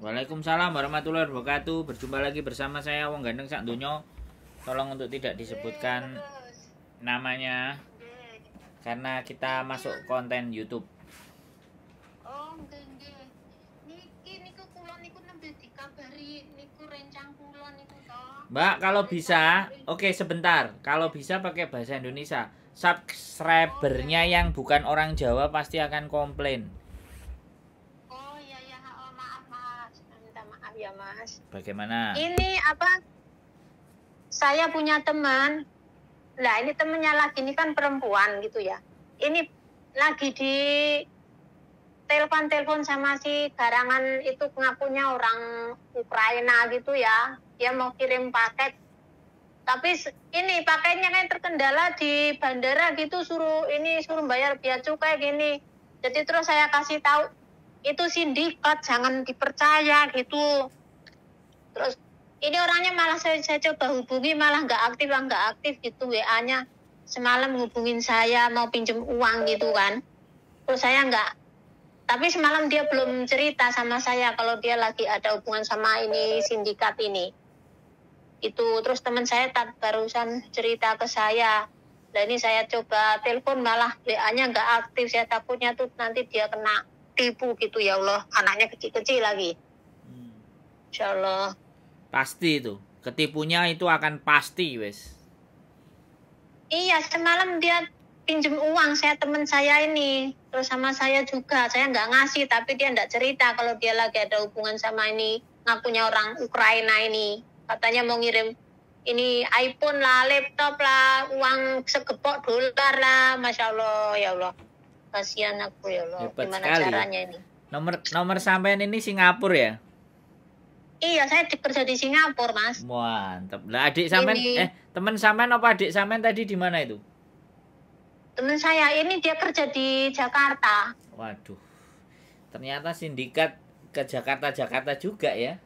Waalaikumsalam warahmatullahi wabarakatuh. Berjumpa lagi bersama saya Wong Gandeng Sak Dunyo. Tolong untuk tidak disebutkan namanya karena kita masuk konten YouTube. Mbak, kalau bisa, oke okay, sebentar. Kalau bisa pakai bahasa Indonesia. Subscribernya yang bukan orang Jawa pasti akan komplain. Oh iya ya, oh, maaf mas, minta maaf ya mas. Bagaimana? Ini apa? Saya punya teman. Nah ini temannya lagi ini kan perempuan gitu ya. Ini lagi di telepon-telepon sama si garangan itu ngakunya orang Ukraina gitu ya. Dia mau kirim paket. Tapi ini paketnya kan terkendala di bandara gitu suruh ini suruh bayar biaya cukai gini. Jadi terus saya kasih tahu itu sindikat jangan dipercaya gitu. Terus ini orangnya malah saya, saya coba hubungi malah nggak aktif nggak aktif gitu WA-nya semalam hubungin saya mau pinjem uang gitu kan terus saya nggak tapi semalam dia belum cerita sama saya kalau dia lagi ada hubungan sama ini sindikat ini itu terus teman saya tak barusan cerita ke saya Dan ini saya coba telepon malah WA-nya nggak aktif saya takutnya tuh nanti dia kena tipu gitu ya Allah anaknya kecil-kecil lagi hmm. Insya Allah pasti itu ketipunya itu akan pasti wes iya semalam dia pinjem uang saya teman saya ini terus sama saya juga saya nggak ngasih tapi dia nggak cerita kalau dia lagi ada hubungan sama ini ngakunya orang Ukraina ini katanya mau ngirim ini iPhone lah laptop lah uang segepok dolar lah masya Allah ya Allah kasihan aku ya Allah Hebat gimana sekali. caranya ini nomor nomor sampean ini Singapura ya Iya, saya kerja di Singapura, Mas. Mantap. Lah adik sampean eh teman sampean apa adik sampean tadi di mana itu? teman saya ini dia kerja di Jakarta. Waduh, ternyata sindikat ke Jakarta Jakarta juga ya?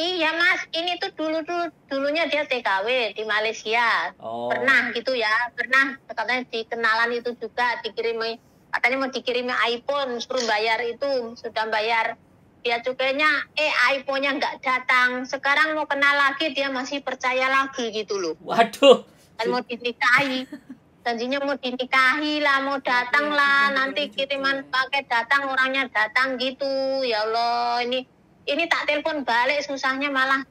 Iya mas, ini tuh dulu dulu dulunya dia TKW di Malaysia, oh. pernah gitu ya, pernah katanya dikenalan itu juga dikirimi katanya mau dikirimi iPhone suruh bayar itu sudah bayar dia cukainya eh iPhone-nya nggak datang sekarang mau kenal lagi dia masih percaya lagi gitu loh waduh dan mau dinikahi janjinya mau dinikahi lah, mau datang iya, lah, iya, nanti iya, kiriman paket datang orangnya datang gitu. Ya Allah, ini ini tak telepon balik susahnya malah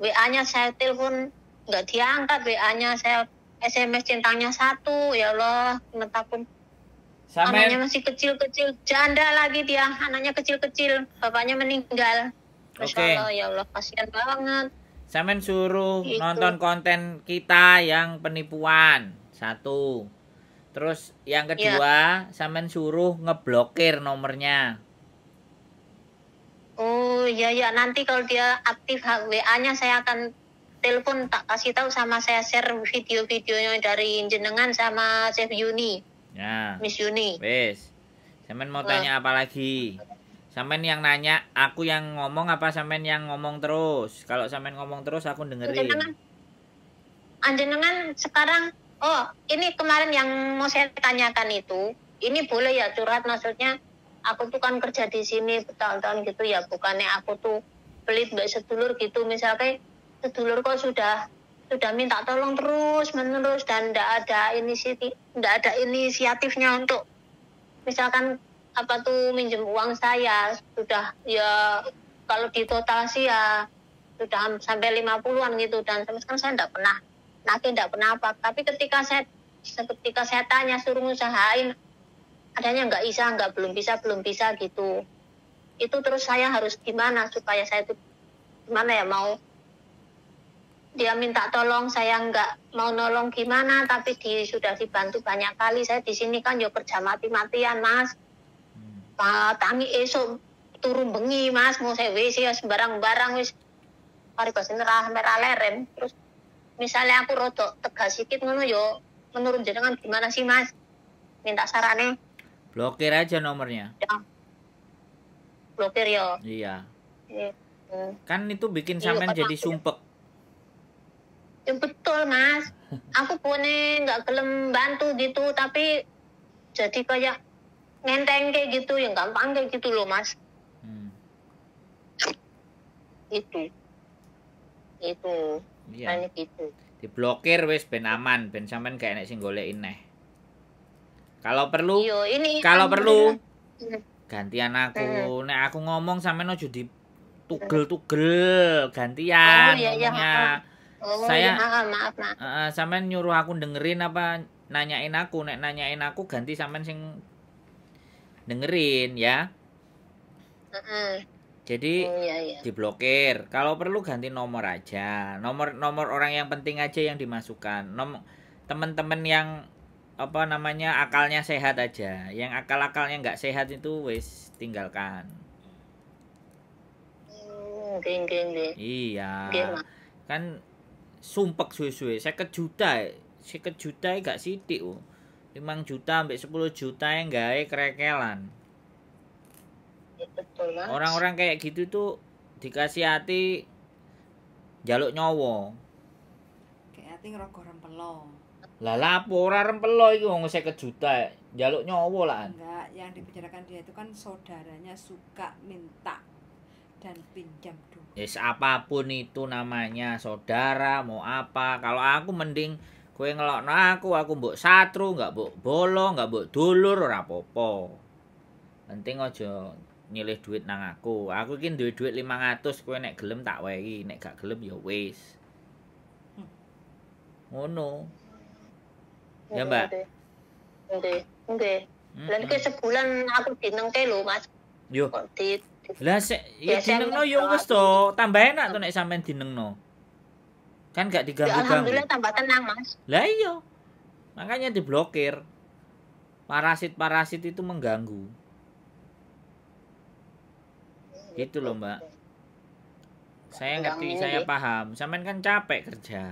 WA-nya saya telepon nggak diangkat WA-nya saya SMS cintanya satu ya Allah menetapun. Sampai... anaknya masih kecil-kecil janda lagi dia anaknya kecil-kecil bapaknya meninggal Masya okay. Allah ya Allah kasihan banget Samen suruh gitu. nonton konten kita yang penipuan satu terus yang iya. kedua ya. samen suruh ngeblokir nomornya oh iya ya nanti kalau dia aktif WA nya saya akan telepon tak kasih tahu sama saya share video-videonya dari jenengan sama Chef Yuni ya Miss Yuni Bes, samen mau tanya apa lagi Samen yang nanya, aku yang ngomong apa samen yang ngomong terus? Kalau samen ngomong terus aku dengerin. Anjenengan, anjenengan sekarang oh ini kemarin yang mau saya tanyakan itu ini boleh ya curhat maksudnya aku tuh kan kerja di sini bertahun-tahun gitu ya bukannya aku tuh beli mbak sedulur gitu misalnya sedulur kok sudah sudah minta tolong terus menerus dan tidak ada inisiatif tidak ada inisiatifnya untuk misalkan apa tuh minjem uang saya sudah ya kalau di total sih ya sudah sampai 50-an gitu dan sampai sekarang saya tidak pernah nanti tidak kenapa tapi ketika saya ketika saya tanya suruh usahain adanya nggak bisa nggak belum bisa belum bisa gitu itu terus saya harus gimana supaya saya itu gimana ya mau dia minta tolong saya nggak mau nolong gimana tapi di sudah dibantu banyak kali saya di sini kan yo kerja mati-matian mas Pak hmm. tangi esok turun bengi mas mau saya wis ya sembarang barang wis hari pas nerah merah lerem terus misalnya aku rodok tegas sedikit ngono yo menurun jenengan gimana sih mas minta saran sarannya blokir aja nomornya ya. blokir yo iya ya. kan itu bikin iya, sampean kan jadi sumpek ya betul mas aku punya nggak gelem bantu gitu tapi jadi kayak ngenteng kayak gitu yang gampang kayak gitu loh mas hmm. itu itu iya. anu gitu diblokir wis ben aman ben sampean gak enek sing golek neh kalau perlu Yo, ini kalau perlu hmm. gantian aku hmm. nek aku ngomong sampean ojo di tugel-tugel gantian oh, iya, iya, oh, iya, saya iya, maaf, maaf. Uh, sampean nyuruh aku dengerin apa nanyain aku nek nanyain aku ganti sampean sing dengerin ya uh -uh. Jadi mm, iya, iya. diblokir. Kalau perlu ganti nomor aja. Nomor nomor orang yang penting aja yang dimasukkan. Nom teman-teman yang apa namanya akalnya sehat aja. Yang akal-akalnya nggak sehat itu wes tinggalkan. Mm, geng, geng, Iya. Geng, kan sumpek suwe-suwe. Saya kejuta, saya kejuta gak sidik. Limang juta sampai sepuluh juta yang nggak kerekelan betul mas orang-orang kayak gitu tuh dikasih hati jaluk nyowo kayak hati ngerokok rempelo lah lapo ora rempelo iku wong 50 kejuta jaluk nyowo lah enggak yang dibicarakan dia itu kan saudaranya suka minta dan pinjam duit yes apapun itu namanya saudara mau apa kalau aku mending ngelok ngelokno aku aku mbok satru enggak mbok bolong enggak mbok dulur ora apa-apa penting aja nyilih duit nang aku. Aku iki duwe duit 500 kowe nek gelem tak wehi, nek gak gelem ya wis. Ngono. Hmm. Ya, Mbak. Nggih. Nggih. Hmm, Lan hmm. sebulan aku dinengke lho, Mas. Yo. lah sik ya, ya dinengno yo ya wis to, tambah enak to nek sampean dinengno. Kan gak ya, diganggu-ganggu. alhamdulillah tambah tenang, Mas. Lah iya. Makanya diblokir. Parasit-parasit itu mengganggu gitu loh mbak saya ngerti saya paham sampean kan capek kerja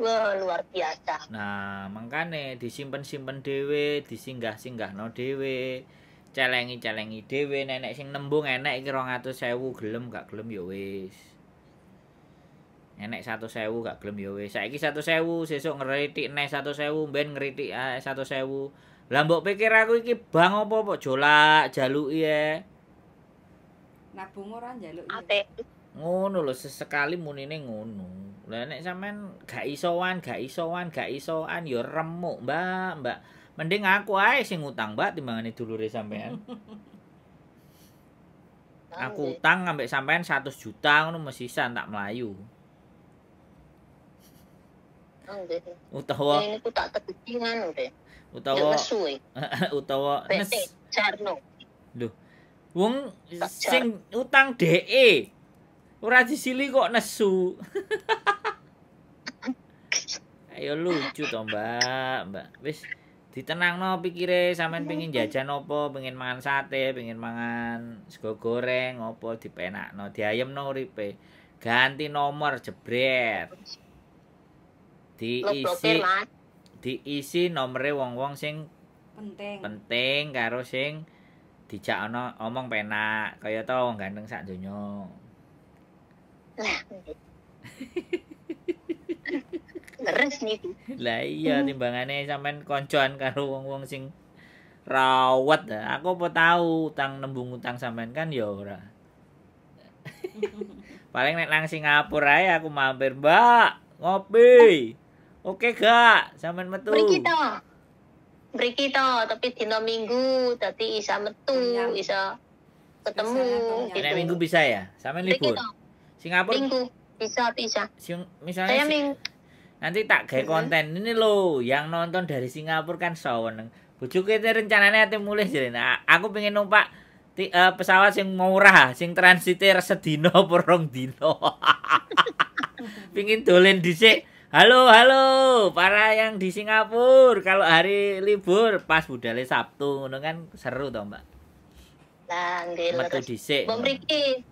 Wah, luar biasa nah makanya disimpan simpen dewe disinggah singgah no dewe celengi celengi dewe nenek sing nembung enek iki rong atau sewu gelem gak gelem ya wis enek satu sewu gak gelem ya wis saiki satu sewu sesuk ngeritik nek satu sewu ben ngeritik satu sewu lah mbok pikir aku iki bang opo apa jolak jaluk ya nabung ora njaluk ya. ngono lho sesekali munine ngono lah nek sampean gak isoan gak isoan gak isoan yo ya remuk mbak mbak mending aku aja sing utang mbak dulu deh sampean nah, aku iya. utang ambek sampean 100 juta ngono san tak melayu nah, iya, iya. utawa ini tak anu, utawa ya, eh. utawa nes jarno lho Wong sing utang DE. Ora disili kok nesu. Ayo lucu to, Mbak. Mbak, wis ditenangno pikire sampean pengin iya, jajan iya. apa, pengin mangan sate, pengin mangan sego goreng apa dipenakno, diayemno uripe. Ganti nomor jebret. Diisi diisi nomere wong-wong sing penting. Penting karo sing dijak ana omong penak kaya to wong ganteng sak donya. Lah. Leres niku. Lah iya hmm. timbangane sampean koncoan karo wong-wong sing rawat. Aku apa tahu utang nembung utang sampean kan ya ora. Paling nek nang Singapura ae aku mampir, Mbak. Ngopi. Oke gak? Sampean metu. Mari kita mriki to tapi dino minggu tapi iya. bisa metu bisa ketemu gitu. minggu bisa ya? sama libur. Singapura minggu bisa bisa. Sing misalnya Saya ming nanti tak kayak mm-hmm. konten ini loh yang nonton dari Singapura kan saweneng. bujuk itu rencananya ati mulai jadi Nah, aku pengen numpak ti, uh, pesawat sing murah, sing transitir sedino porong dino. pingin dolen dicek Halo, halo, para yang di Singapura. Kalau hari libur pas budale Sabtu ngono kan seru toh, Mbak. Nah, nggih. Metu dhisik. Mbok mriki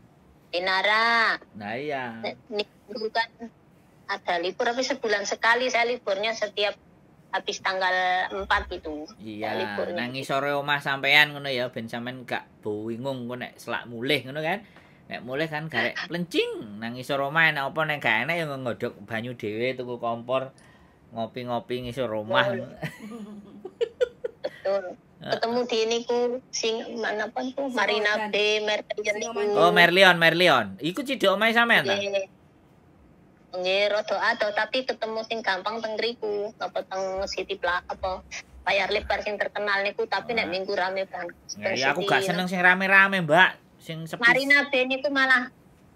Inara. Nah, iya. Ini bukan ada libur tapi sebulan sekali saya liburnya setiap habis tanggal 4 itu. Iya, Nangis sore omah sampean ngono ya ben sampean gak bingung selak mulih ngono kan. Nek mulai kan garek plencing nang iso omah enak apa nek gak enak yang ngodok banyu dewe tuku kompor ngopi-ngopi ngisor rumah. Betul. Ketemu di ini ku sing mana pun ku Marina B Merlion. Oh Merlion Merlion. Iku cidok main sama ta? Nggih, rada ado tapi ketemu sing gampang tenggeriku, ngriku, apa teng City Plak apa bayar lebar sing terkenal niku tapi nek minggu rame banget. Ya aku gak seneng sing rame-rame, Mbak. Sing sepi. Marina Ben itu malah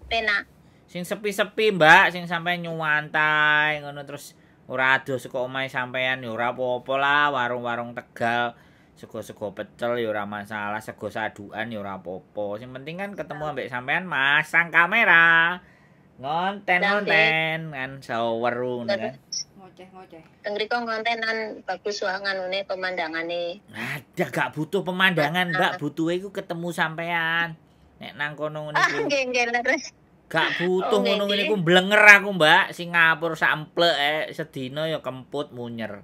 pena Sing sepi-sepi, Mbak, sing sampai nyuwantai ngono terus ora ado saka omahe sampean ya ora apa-apa lah, warung-warung Tegal sego-sego pecel ya ora masalah, sego saduan ya ora apa-apa. Sing penting kan ketemu ambek sampean masang kamera. Ngonten ngonten kan shower ngono kan. Ngoceh ngoceh. Teng riko ngontenan bagus wae nganune pemandangane. Ada gak butuh pemandangan, Mbak, ah. butuhe iku ketemu sampean. Nek nang kono ngene ah, Nggih, nggih, leres. Gak butuh oh, ngono ngene ku blenger aku, Mbak. Singapura samplek eh sedina ya kemput munyer.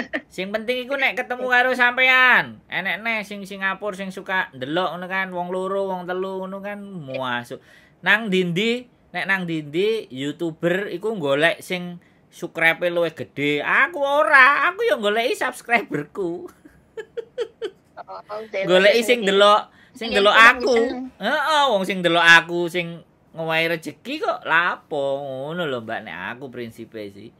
sing penting iku nek ketemu karo sampean. ne sing Singapura sing suka ndelok ngono kan wong loro, wong telu ngono kan muasu. Nang dindi, nek nang dindi YouTuber iku golek sing subscribe luwih gede. Aku ora, aku ya goleki subscriberku. Oh, oh, goleki sing ndelok sing iya, delok iya, aku iya. heeh wong sing delok aku sing ngowahi rezeki kok lapo ngono lho mbak nek aku prinsipe sih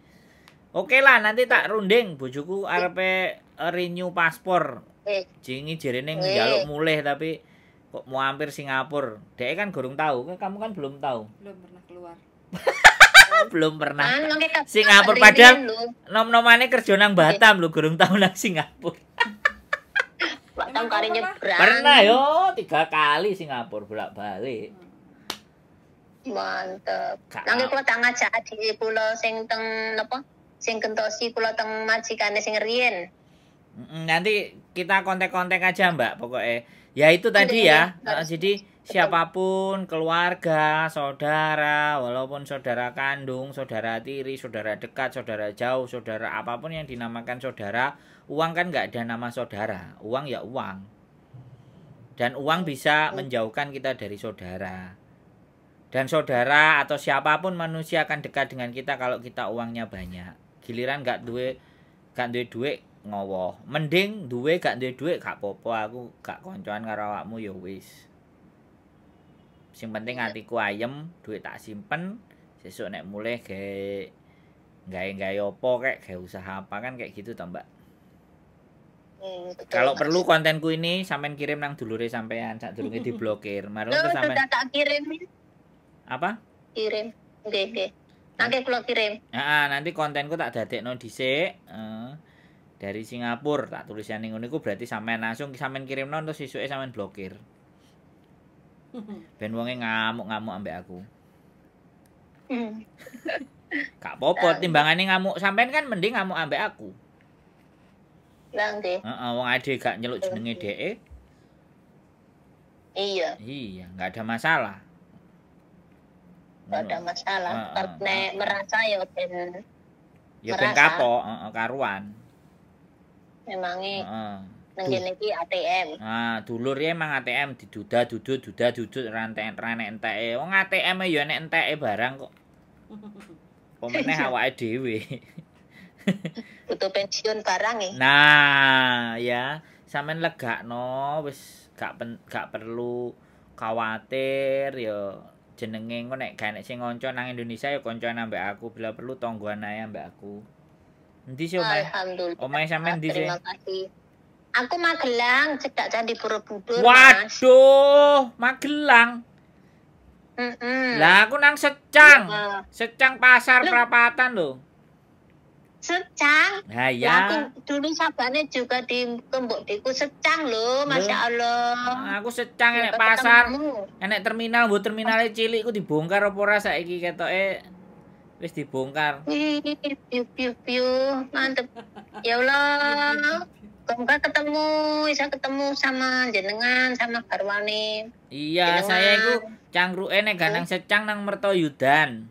Oke lah nanti tak runding bojoku arepe renew paspor. Eh. Jingi jerene eh. njaluk mulih tapi kok mau hampir Singapura. Dek kan gorong tahu, kamu kan belum tahu. Belum pernah keluar. belum pernah. Anu, Singapura padahal nom-nomane kerja nang Batam lho gorong tahu nang Singapura tahu kali nyebrang. Pernah yo, tiga kali Singapura bolak-balik. Mantep. Nang kula tak aja di pulau sing teng napa? Sing kentosi kula teng majikane sing riyen. Nanti kita kontak-kontak aja Mbak pokoknya. Ya itu iya, tadi iya. ya. Eh, jadi siapapun keluarga, saudara, walaupun saudara kandung, saudara tiri, saudara dekat, saudara jauh, saudara apapun yang dinamakan saudara, uang kan nggak ada nama saudara uang ya uang dan uang bisa menjauhkan kita dari saudara dan saudara atau siapapun manusia akan dekat dengan kita kalau kita uangnya banyak giliran nggak duit nggak duit duit ngowoh, mending duit gak duwe duit kak popo aku gak koncoan karo awakmu ya wis sing penting hatiku iya. ayem duit tak simpen sesuk nek mulai nggak nggak nggak opo kayak kayak usaha apa kan kayak gitu tambah. Kalau perlu kontenku ini sampean kirim nang dulure sampean sak durunge diblokir. Marlo ke sampean. Sudah tak kirim. Apa? Kirim. Nggih, nggih. Nanti kula kirim. Heeh, nanti kontenku tak dadekno dhisik. Uh, dari Singapura tak tulisan ning ngene iku berarti sampean langsung sampean kirimno terus sisuke sampean blokir. Ben wonge ngamuk-ngamuk ambek aku. Kak hmm. popot timbangane ngamuk sampean kan mending ngamuk ambek aku. Nanti. Uh, uh, wong ade gak nyeluk jenenge dhek. Iya. Iya, nggak ada masalah. Nggak ada masalah. Uh, uh, merasa ya ben Ya ben kapok, uh, karuan. Emange. Heeh. Nang ATM. Ah, dulur ya emang ATM diduda duda duda dudut rantai rantai entek. Wong ATM ya nek entek barang kok. Pemeneh awake dhewe butuh pensiun barang eh. Nah, ya, sampean no, wis gak pen, gak perlu khawatir yo ya jenenge ngono nek gak nek sing kanca nang Indonesia yo ya kancane ambek aku bila perlu tonggoan ae ambek aku. Endi sih omahe? Alhamdulillah. sampean endi sih? Aku Magelang, cedak Candi Borobudur. Waduh, mas. Magelang. Mm -mm. Lah aku nang Secang. Ya. Secang Pasar Lu. Prapatan lho secang. Nah, ya. Aku dulu sabane juga di kembok diku secang lho, Masya Allah. Nah, aku secang enek pasar, enek terminal, bu terminalnya cilik ku dibongkar apa ora saiki ketoke wis dibongkar. Piu piu piu, mantep. Ya Allah. Semoga ketemu, bisa ketemu sama jenengan, sama Karwani. Iya, jenengan. saya itu cangruen nek ganang secang nang Mertoyudan.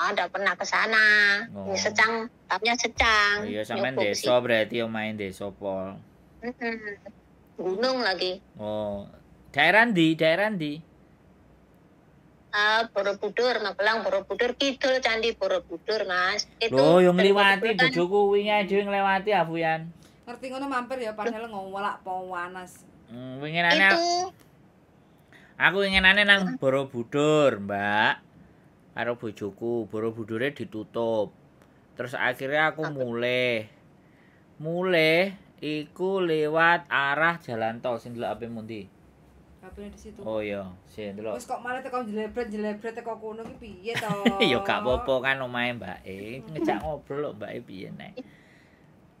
ada ah, pernah ke sana oh. secang tapnya secang oh, iya sampean desa berarti yang main desa pol gunung lagi oh daerah di daerah di Uh, ah, Borobudur, Magelang, Borobudur, Kidul, Candi Borobudur, Mas. Itu Loh, yang liwati kan? bojoku wingi yang lewati Abuyan. Ngerti ngono mampir ya padahal ngomolak pawanas. Hmm, winginane Itu Aku winginane nang Borobudur, Mbak karo bojoku Borobudure ditutup terus akhirnya aku mulai mulai iku lewat arah jalan tol sing delok ape mundi HP di situ. Oh iya, sih delok. Wis kok malah teko jelebret-jelebret teko kono ki piye to? ya gak apa-apa kan omahe e Ngejak ngobrol lho e piye nek.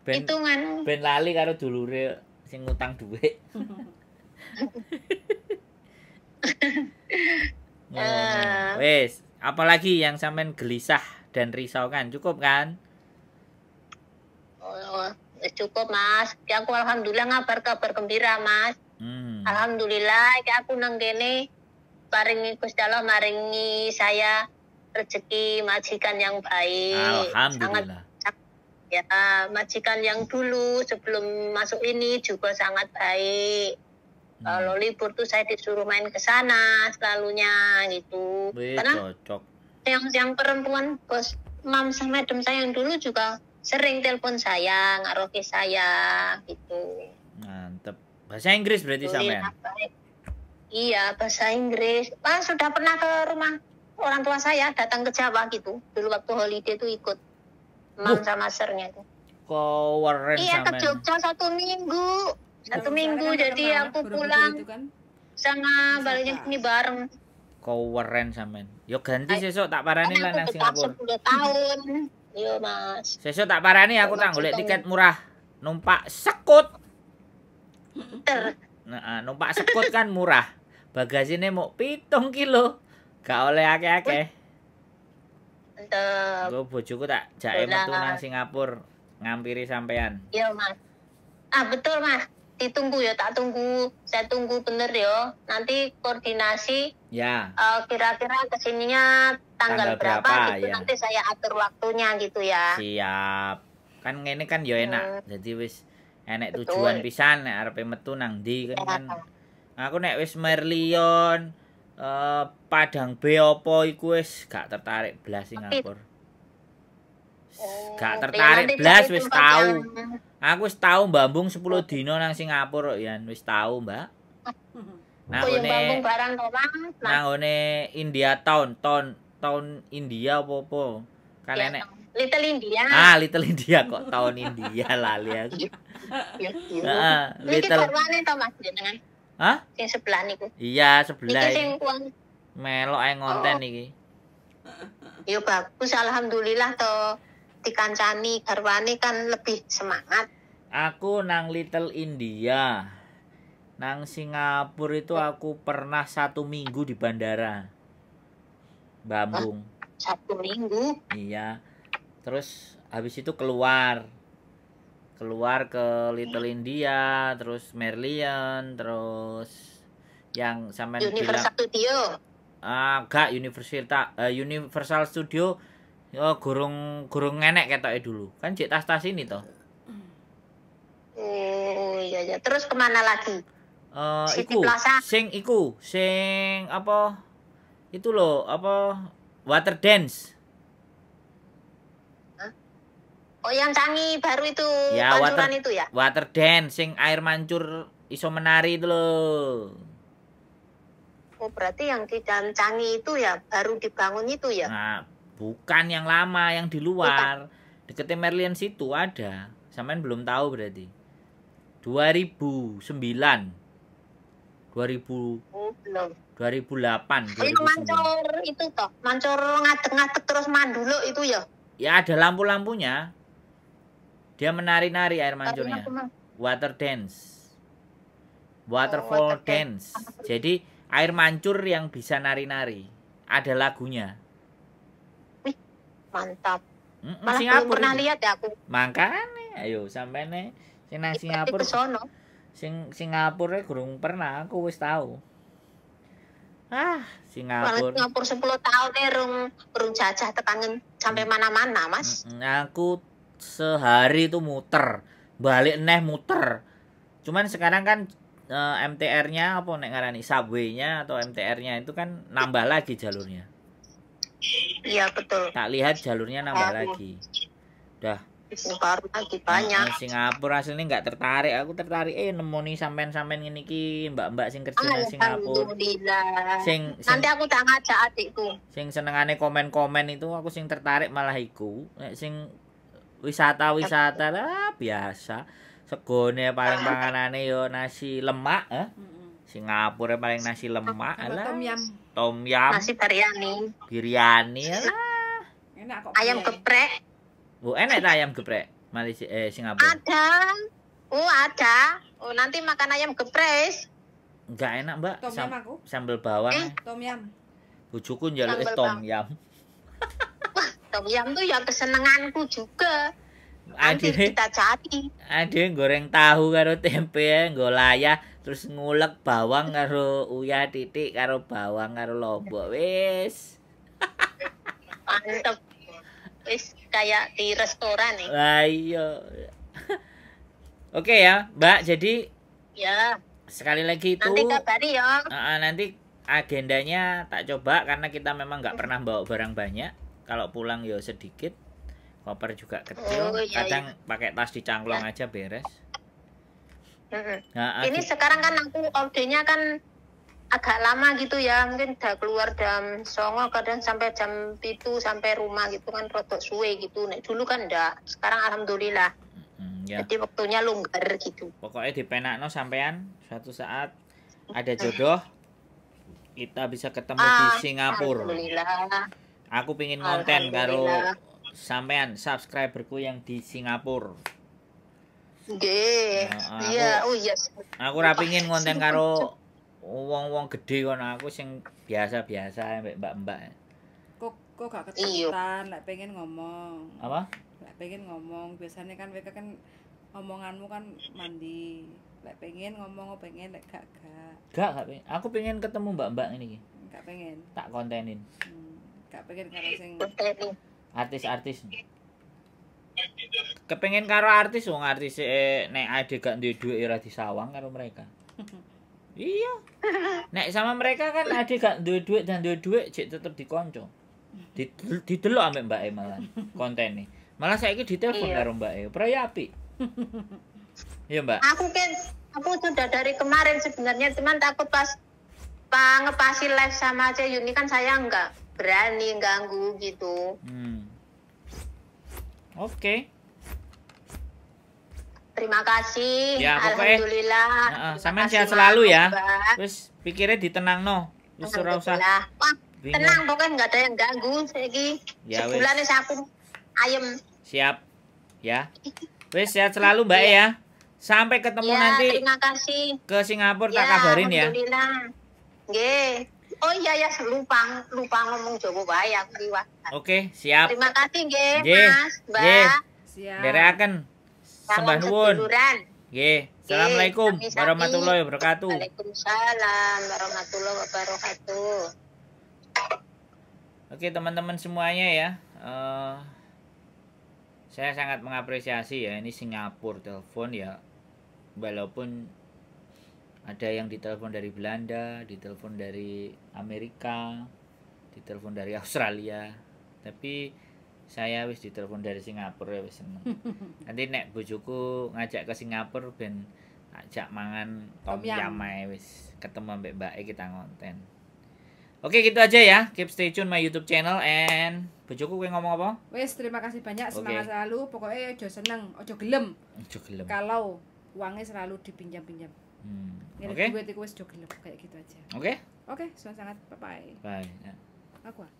Ben Hitungan. ben lali karo dulure sing ngutang dhuwit. Ngono. Eh. Wis, Apalagi yang sampean gelisah dan risaukan, cukup kan? Oh, ya eh, cukup mas. Ya aku alhamdulillah ngabar kabar gembira mas. Hmm. Alhamdulillah ya aku nanggene paringi Gusti Allah maringi saya rezeki majikan yang baik. Alhamdulillah. Sangat, ya majikan yang dulu sebelum masuk ini juga sangat baik kalau hmm. libur tuh saya disuruh main ke sana selalunya gitu. Wih, Karena cocok. yang yang perempuan bos mam sama dem saya yang dulu juga sering telepon saya, ngaroki saya gitu. Mantep. Bahasa Inggris berarti sama ya? Iya, bahasa Inggris. Pak sudah pernah ke rumah orang tua saya datang ke Jawa gitu. Dulu waktu holiday tuh ikut mam uh. sama sernya itu. Keren iya, ke Jogja satu minggu satu minggu kan jadi aku pulang kan? sama baliknya sini bareng kau keren samen, yo ganti sesok tak parani kan lah nang Singapura 10 tahun yo mas sesok tak parani aku tak golek tiket murah numpak sekut nah, numpak sekut kan murah bagasinya mau pitung kilo gak oleh ake-ake. mantep gue bojoku tak jake metu nang Singapura ngampiri sampean iya mas ah betul mas ditunggu ya tak tunggu saya tunggu bener ya nanti koordinasi ya uh, kira-kira kesininya tanggal, tanggal berapa, berapa gitu ya. nanti saya atur waktunya gitu ya siap kan ini kan yo ya enak hmm. jadi wis enek Betul. tujuan pisan nek arepe metu nang ndi kan, ya. kan aku nek wis Merlion uh, Padang B opo gak tertarik blas Singapura Oh, gak tertarik blas wis tahu. Aku wis tahu mbambung 10 dino nang Singapura ya wis tahu, Mbak. Nang ngene barang nah. Nang ngene India Town, Town, Town India apa-apa. Kan ya, enek Little India. Ah, Little India kok tahun India lali aku. Ya, ya. Heeh, Little. Iki to Mas jenengan. Hah? Sing sebelah niku. Iya, sebelah. Iki sing kuang melok ae ngonten oh. iki. Yo ya, bagus alhamdulillah to dikancani garwane kan lebih semangat aku nang Little India nang Singapura itu aku pernah satu minggu di bandara Bambung satu minggu iya terus habis itu keluar keluar ke Little India terus Merlion terus yang sama Universal bilang, Studio ah Universal uh, Universal Studio ah, Ya gurung gurung ngenek ketoke dulu. Kan cek tas-tas ini toh. Oh iya ya. Terus kemana lagi? Uh, iku, Plaza. sing iku, sing apa? Itu loh, apa water dance. Oh yang canggih baru itu ya, pancuran water, itu ya? Water dance, sing air mancur iso menari itu loh. Oh berarti yang di dalam canggih itu ya baru dibangun itu ya? Nah, Bukan yang lama, yang di luar. Deketin Merlion situ ada. Sampean belum tahu berarti. 2009. 2000 oh, 2008 2009. mancor mancur itu toh, mancur ngadek-ngadek terus mandulo itu ya. Ya ada lampu-lampunya. Dia menari-nari air mancurnya. Water dance. Waterfall oh, water dance. dance. Jadi air mancur yang bisa nari-nari. Ada lagunya mantap mm -mm, malah Singapura belum pernah lihat ya aku makanya ayo sampai nih sing nang Singapura sono. sing Singapura kurang pernah aku wis tahu ah Singapura Singapura sepuluh tahun nih rung rung jajah tekanan sampai mana-mana mas mm -mm, aku sehari itu muter balik neh muter cuman sekarang kan eh, MTR-nya apa nek ngarani subway-nya atau MTR-nya itu kan nambah lagi jalurnya Iya betul. Tak lihat jalurnya nambah lagi. dah. Baru lagi banyak. Nah, Singapura aslinya nggak tertarik. Aku tertarik eh nemu nih sampean-sampean ini ki mbak-mbak sing kerja di ah, Singapura. Sing, sing, Nanti aku tak ngajak adikku. Sing senengane komen-komen itu aku sing tertarik malah iku. Sing wisata-wisata lah biasa. Segone paling panganane yo nasi lemak, eh? Hmm. Singapura paling nasi lemak lah. Tom yam. Tom yam. Nasi biryani. Biryani lah. Enak Ayam ya? geprek. Bu, enak lah ayam geprek. Malaysia eh Singapura. Ada. Oh, ada. Oh, nanti makan ayam geprek. Enggak enak, Mbak. Tom yam aku. Sambal bawang. Eh. Tom yam. Bujuku jalur eh, tom yam. tom yam tuh yang kesenanganku juga. Nanti yang kita cari. yang goreng tahu karo tempe, ya terus ngulek bawang karo uya titik karo bawang karo lombok wis mantep wis kayak di restoran nih Ayo, iya. oke ya mbak jadi ya sekali lagi itu nanti kabari ya uh, nanti agendanya tak coba karena kita memang nggak pernah bawa barang banyak kalau pulang ya sedikit koper juga kecil oh, iya, kadang iya. pakai tas dicangklong cangklong nah. aja beres Mm-hmm. Nah, ini sekarang kan aku OD-nya kan agak lama gitu ya mungkin udah keluar jam songo kadang sampai jam itu sampai rumah gitu kan rotok suwe gitu nah, dulu kan enggak sekarang alhamdulillah hmm, ya. jadi waktunya longgar gitu pokoknya di penakno sampean suatu saat ada jodoh kita bisa ketemu ah, di Singapura alhamdulillah aku pingin konten kalau sampean subscriberku yang di Singapura Nggih. Nah, iya, oh iya. Aku ora pengin ngonten karo wong-wong gede kono aku sing biasa-biasa mbek mbak-mbak. Kok kok gak iya. ketutupan Gak pengen ngomong. Apa? Gak pengen ngomong biasanya kan mereka kan omonganmu kan mandi. Gak pengen ngomong oh pengen gak gak. Gak gak pengen. Aku pengen ketemu mbak-mbak ini. Gak pengen. Tak kontenin. Hmm, gak pengen karo sing artis-artis. Kepengen karo artis wong artis e nek ade gak duwe dhuwit ya ora disawang karo mereka. iya. Nek sama mereka kan ade gak duwe dhuwit dan duwe dhuwit cek tetep dikonco. Didelok ambek Mbak E malah nih Malah saiki ditelepon iya. karo Mbak E. Peraya api. Iya, Mbak. Aku kan aku sudah dari kemarin sebenarnya cuman takut pas ngepasi live sama Yuni kan saya nggak berani ganggu gitu. Hmm. Oke. Okay. Terima kasih. Ya, Alhamdulillah. Uh, sampean sehat selalu ya. Mbak. Terus pikirnya ditenang no. Terus ora usah. Tenang pokoknya nggak ada yang ganggu saiki. Ya, Sebulan wis ayem. Siap. Ya. Wis sehat selalu Mbak iya. ya. Sampai ketemu ya, nanti. Terima kasih. Ke Singapura ya, tak iya, kabarin ya. Alhamdulillah. Nggih. Oh iya ya lupa lupa ngomong Jawa wae aku liwat. Oke, okay, siap. Terima kasih nggih, Mas, Mbak. Nggih. Siap. Dereaken. Sembah nuwun. Nggih. Assalamualaikum Sami -sami. warahmatullahi wabarakatuh. Waalaikumsalam warahmatullahi wabarakatuh. Oke, teman-teman semuanya ya. Uh, saya sangat mengapresiasi ya ini Singapura telepon ya walaupun ada yang ditelepon dari Belanda ditelepon dari Amerika ditelepon dari Australia tapi saya wis ditelepon dari Singapura ya wis seneng nanti nek bojoku ngajak ke Singapura ben ajak mangan tom yam wis ketemu mbak mbak kita ngonten oke gitu aja ya keep stay tune my YouTube channel and bojoku gue ngomong apa wis terima kasih banyak semangat okay. selalu pokoknya ojo seneng ojo gelem ojo gelem kalau uangnya selalu dipinjam pinjam hmm. oke okay. gue tikus jokin kayak gitu aja oke okay? oke okay, sangat bye bye ya. bye aku ah.